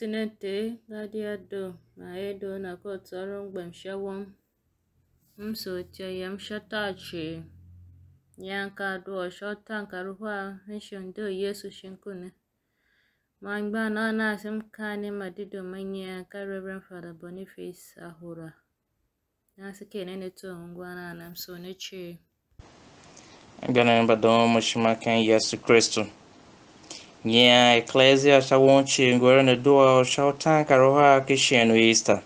tụnataa eh, nadia do na edo na kootu ọrụ mgbanshawam nso tụọ yam shọta achị nyanka dụ ọshọta nkarụhụ a nshondew yasushe nkụ ni ma mgbe a na ọ na-asụ mkà na mma dị dọọma ịnya ya aka rẹwre mfadụ bọne feesi na-asụ ka ị na-enye tụọ nwụgwa anam-anam so n'echi. agadanye nnwadomọọmụchị m Nya Ecclesia ta wonche ngwere ne doa shautan karoha kishenu ista.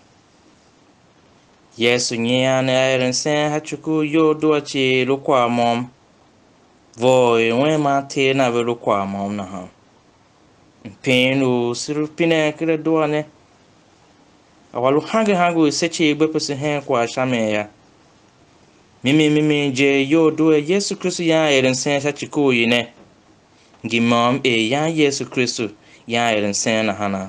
Yesu nya ne airen sen hachuku yo doa chi lukwa mom. Vo enwe mate na ve lukwa mom na ha. Mpenu sirupine kire doa ne. Awalu hangi hangu sechi igbe pesi hen kwa shame ya. Mimi mimi je yo doa Yesu Kristu ya airen sen hachuku yi ne. nti ma e yɛn yesu kristo yɛn ayɛ nsɛn na hana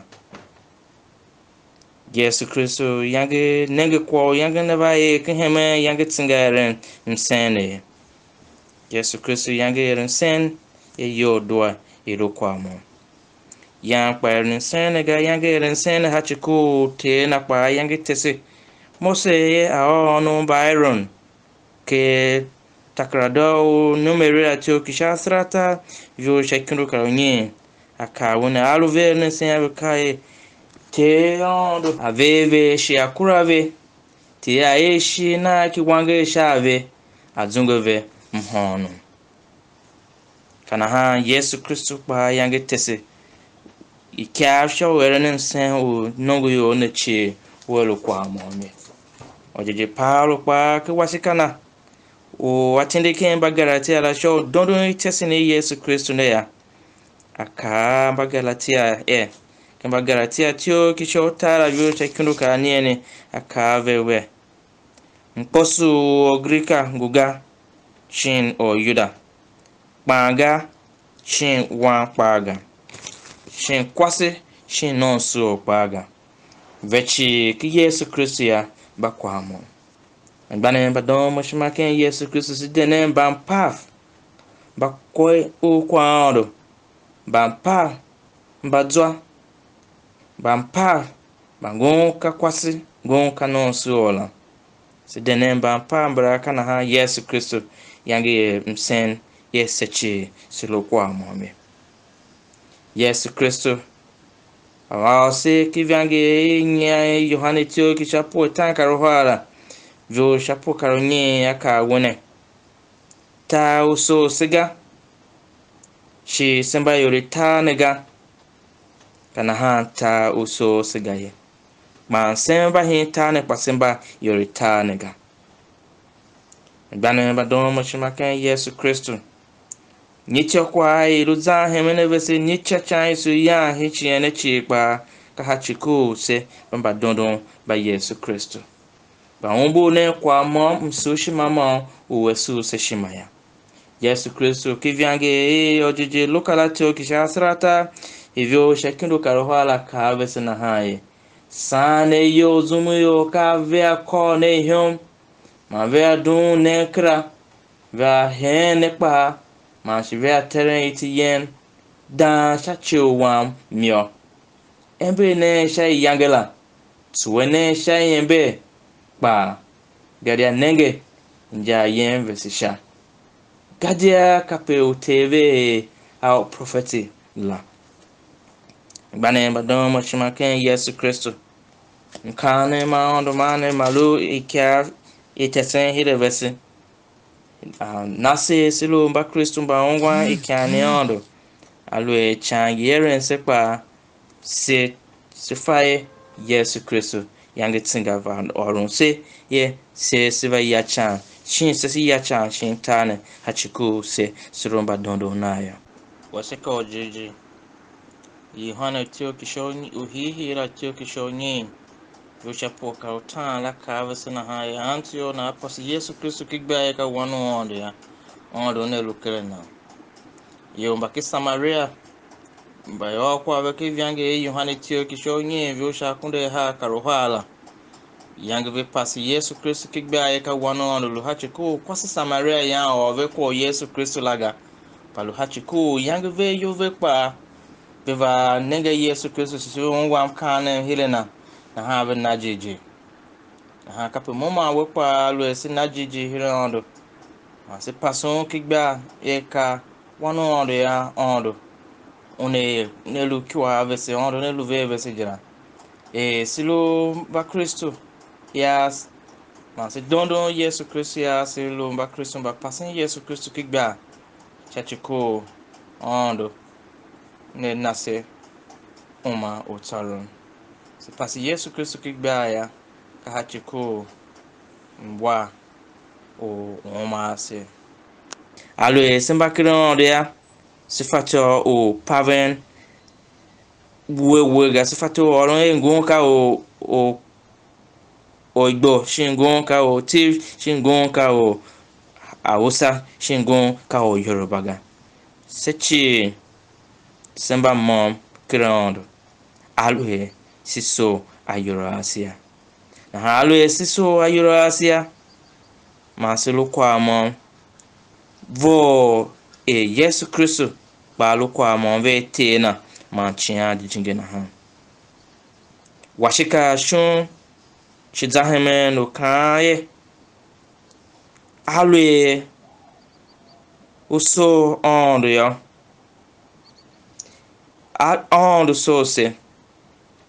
yesu kristo yãge nenge kɔɔ yãge neba ye kẽ ya yãge tsinga yɛrẽ n sẽene yesu kristo yãge yɛr n sẽn ye yoo doa ye do koamo yãn kpa ga n sẽenega yãge yɛr n ha hachiko tee na ya nge tese mose ye aɔɔnu byron ke takradao numeri tio kishasrata vyo shakindo karonye akabona aluverne senyabe kaye teyondo aveve shiakurave tiyaeshi na kiwangeeshave adzungove mhono kana ha yesu kristo kpa yange tese ikyaafya wɛrɛ ne nsɛn o nongo yi o ne chee wɛlo kwa mɔmɛ ɔdzedze paalo kpaa ke wasi kana wo atendeke bagalatia la tsɔ dɔndɔni tɛsini yesu kristu ne ya aka bagalatia ɛ eh, kɛ bagalatia tio kitsɔ ta la yɔ tsɛ kino ka niɛni aka vɛwɛ nkpɔsu ɔgrika goga tsin yuda, kpaaga tsin wan kpaaga tsin kwasi tsin nɔnsu ɔkpaaga vɛtsi ki yesu kristu ya bakɔ amɔ. agbane badɔn mɔsimakɛ yesu kristu si dene ban paaf ba kɔɛ o kɔn do ban paaf ba dzɔa mba paaf ba gɔn ka kɔsi gɔn ka nɔn si o la si dene ban paaf bara kana ha yesu kristo ya yɛ mm, nsɛn yɛ sɛkye si lo kɔ a mɔmi yesu kristu awa ɔsi kiviange nyɛ yohane tio kisha po tankaro hɔ jo shapo aka nye ya ka wone ta uso siga shi simba yori ta niga kana ha ta uso siga ye ma simba he ta ne pa simba yori ta niga gbani ba don mo shima kan yesu kristo nyiche kwa iru za hemene vese nyiche cha isu ya hichi ene chi pa ka ha chiku se ba don don ba yesu kristo paŋubune kwa mom msushima mo uwesu seshima ya yesu kristu kivyange ojiji lukala tio kishasrata hivyo shakindu karohwala kavesena haye sane yo zumuyo kavea kone hyo mavea dun nekra vea hen nekpa mashi vea teren iti yen dan shachio wam myo embe ne shai yangela tuwe ne kpa gadia nenge nja yen vesisha gadia kape uteve au profeti la bane badon machima ken yesu kristo nkane ma ondo mane malu ikia itesen hile vesi ah, nase silo mba kristo mba ongwa hmm. ikiane hmm. ondo alwe changiere nsekpa se faye yesu kristo yangetsinga van orun se ye se siva yachan shin se si yachan shin tane hachiku se siromba dondo nayo waseka ojiji yohana tio kishoni uhihira tio kishoni vichapoka utala kavasina haya antio na aposi yesu kristu kigbayeka wanu onde onde one lukelena yomba ki samaria mbayo kwa beke vyange yohane tiyo kisho nyevi ushakunde ha karuhala yange ve pasi yesu kristu kigbe ayeka wano lulu hachiku kwasi samaria ya ove kwa yesu kristu laga palu ku yange ve yove kwa beva nenge yesu kristu si wangwa mkane hilena na have najiji na ha kape moma we kwa luesi najiji hilena ondo masi pasun kigbe ayeka wano ondo ya ondo on est le unaelewa et le unaeluve avese jira si silo ba kristo ya man se dondon yesu kristo ya silo ba kristo ba au yesu kristo c'est chachiko ondo ne talon c'est otalon se pasi yesu kristo kigba ya kahachiko mbwa o uma se alo e semba kiran ya sifatɔ o paven wewe ga sifatɔ ɔlɔn engon ka o o oigbo shingon ka o tiv shingon ka o hausa shingon ka o yoruba ga sechi semba mom kirando aloe siso ayoro asia na ha aloe siso ayoro asia ma se lo kwa mom vo e yesu kristo kpaalo kwa ma ve teena ma chia di jinge na ha washika shun shidahime no kaye alwe uso ondo yo ondo so se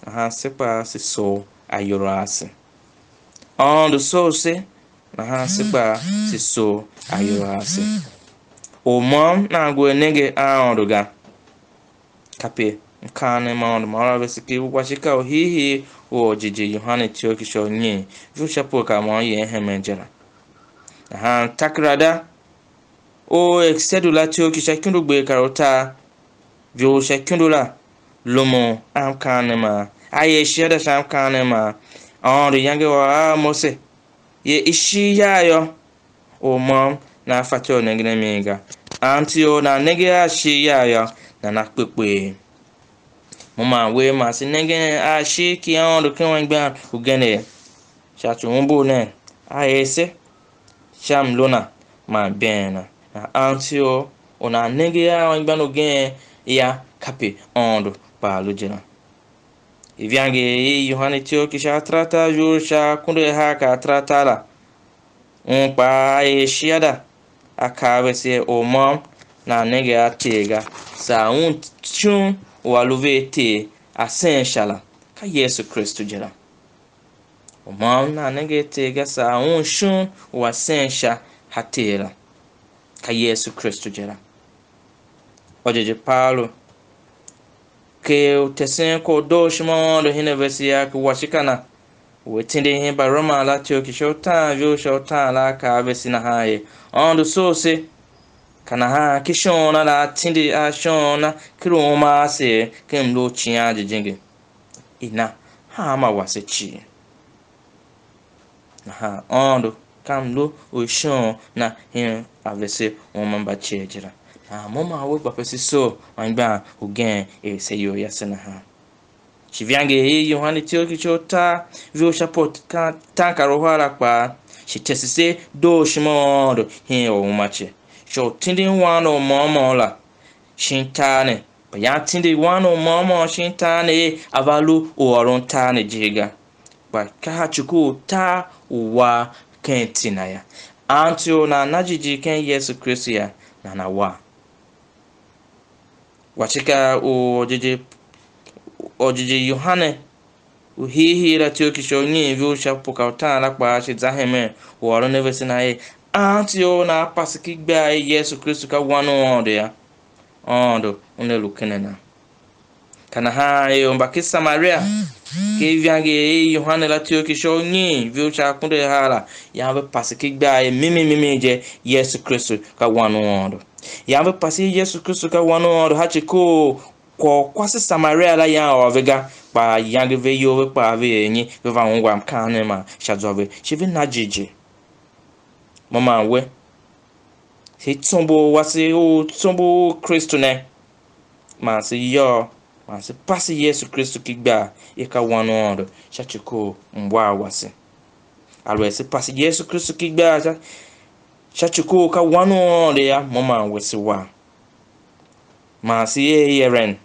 aha sepa se so ayoro ase ondo so se aha sepa se so ayoro ase Omam na a agwenege aondoga. Kapi nkane maondo marabe sikibu kwa shikao hihi uo jiji Yohane Chokisho nye vushapuka mwaye hemenjera. Aha takrada o exedula Chokisha kindugbe karota vyosha kindula lomo amkanema ayeshe da samkanema ondo yange wa mose ye ishi yayo omam na afate onengine minga antiyo na nege ya yaya na na kpekpe muma we masi nege lona ma bena na antiyo ona nege ya kape ondo pa lujina ivyange yi yohane tiyo kisha trata yur ha kunde haka tratala un pa o mão na nega atega aluvete chun senchala. asenchala Jesus Cristo jera. O mão na nega atega saun chun wasencha hatela Jesus Cristo kristo jira ojeje paulo que o tesenko doshimondo hinevesia kuwashikana wetinde ihe baroma e. la tioki shautan vyo shautan la ka avesi na haye ondu sose kana ha kishona la tindi a shona kiroma ase kimlo chiya jijinge ina ha ma wase chi ha ondu kamlo oshon na hin avesi woman ba jira na moma we papesi so wangba ugen e se yo na ha Chivyange hei Yohane Tioki Chota Vilcha Tanka Rohara Kwa Chitesise Doshimondo Hin Oumache tindi Wano Momola Shintane Payantindi Wano Momo Shintane Avalu Uwarontane Jiga Bakaha Chukwu Ta Uwa Kentina Ya Antio na najijiken Yesu Kristo ya na na wa Wachika ojiji ojiji yohane uhihira tiokicho nyivi ushapuka utala kwa shizaheme waro nevesi na ye anti o na apasi kigbe aye yesu kristu ka wanu ondo ya ondo unelukene na kana hayo e mbaki samaria kevyange ye yohane la tiokicho nyivi ushakunde hala yambe pasi kigbe aye mimi mimi je yesu kristu ka wanu ondo yambe pasi yesu kristu ka wanu ondo hachiko kɔ kwasi samaria la yan ɔ ve ga kpa yan de ve yiwo ve kpa ve ye nyi ve va ŋu wam kan ne ma shadzɔ ve si na dzidzi mama we si tsombo wasi wo tsombo kristu ne ma si yɔ ma si pasi yesu kristu kigba yi ka wɔn nɔ do shatsi ko mbɔ awasi alo esi pasi yesu kristu kigba shatsi ko ka wɔn nɔ do ya mama wesi wa ma si ye yeren.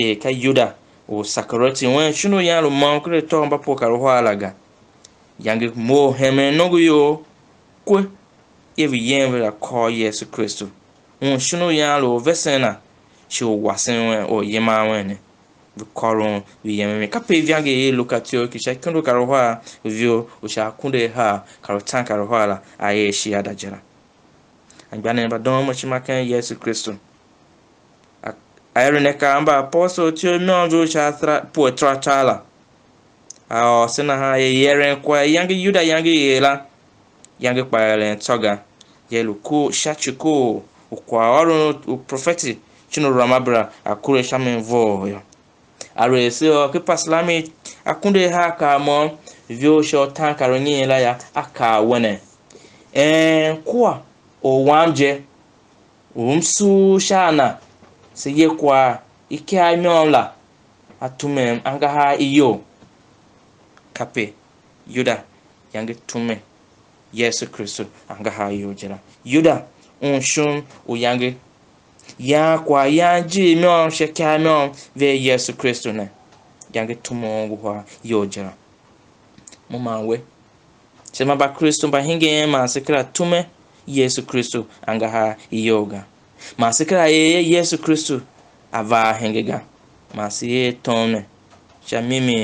ee ka yuda o sakaroti wẽn shũnu yãalo mam kre tɔgba pokar hoalaga yãngr mo heme nogu yo koe eb yẽebrã kao yeesu kristu wẽn shũnu yãalo vẽsẽna sɩ o wasẽ wẽ o yẽma wẽne bɩ kaorom bɩ yẽmeme ka pe vɩãge ye luka tɩ kɩ sã kẽndo karo hoa o sã a ha karo tan karo hoa la a ayarụnekamba pọstụ tiomeọjụ putrachala ọsị na ha yere nkwa yangi yuda yangi yela yangi kpaghere ntọga yeluko shachiko ụkwa ọrụ profeti chinuramabra akure shaminvo arụesi ọkipaslami akunde ha ka mọ viosho tankaro nyela ya aka wene ee nkwa ụwamje umsu shana se ye koa i a mɛo la atume anga ha iyo kape yuda yange tume yesu kristo anga ha iyo jira yuda unshun shun o yange ya kwa ya ji on she ka a on ve yesu kristo ne yange tumɛ o ha iyo jira mo ma we sema ba kristo ba hinge ma se kra tume yesu kristo an ka ha i ga masikira yeye yesu kristu avaa hengega masi ye tɔnne tia mimi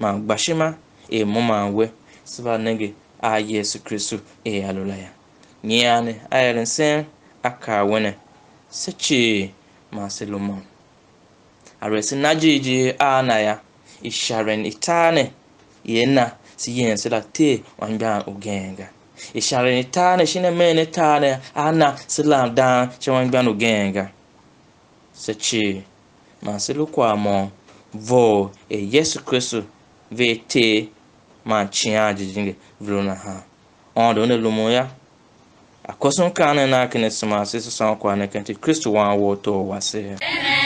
ma gbashima e muma we siba nege a yesu kristu e ya. Nye ayɛrɛ nsɛn aka wene sɛkye masi loma arɛsi nagyegye a na ya, itaane yɛn na si yɛn sɛ la te wangbaa ogenga Ishara ni tane shine mene tane ana silam dan chewan gbanu genga. Sechi masilu kwa mo vo e Yesu Kristo vete man chia jijinge vrona ha. Ondo ne lumoya. Akosun kana na kene sima sisu san kwa ne kenti Kristo wan wo to wase. Amen.